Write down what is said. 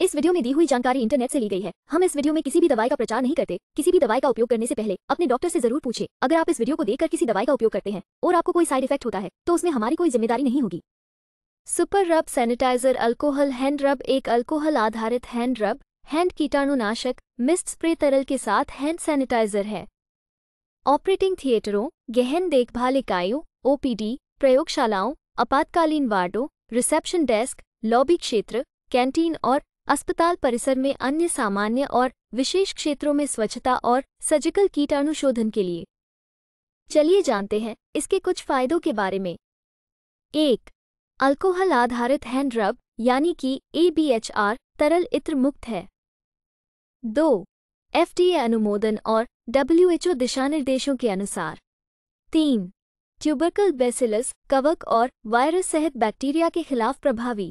इस वीडियो में दी हुई जानकारी इंटरनेट से ली गई है हम इस वीडियो में किसी भी दवाई का प्रचार नहीं करते किसी भी दवाई का उपयोग करने से पहले अपने डॉक्टर से जरूर पूछे अगर आप इस वीडियो को देखकर किसी दवाई का उपयोग करते हैं और आपको कोई साइड इफेक्ट होता है तो उसमें हमारी कोई जिम्मेदारी नहीं होगी सुपर रब सैनिटाइजर अल्कोहल हैंड रब एक अल्कोहल आधारित हैंड रब हैंड कीटाणुनाशक मिस्ट स्प्रे तरल के साथ हैंड सैनिटाइजर है ऑपरेटिंग थिएटरों गहन देखभाल इकाइयों ओपीडी प्रयोगशालाओं आपातकालीन वार्डों रिसेप्शन डेस्क लॉबी क्षेत्र कैंटीन और अस्पताल परिसर में अन्य सामान्य और विशेष क्षेत्रों में स्वच्छता और सर्जिकल कीटाणुशोधन के लिए चलिए जानते हैं इसके कुछ फायदों के बारे में एक अल्कोहल आधारित हैंड रब यानी कि ए तरल इत्र मुक्त है दो एफडीए अनुमोदन और डब्ल्यूएचओ दिशानिर्देशों के अनुसार तीन ट्यूबरकल बेसिलस कवक और वायरस सहित बैक्टीरिया के खिलाफ प्रभावी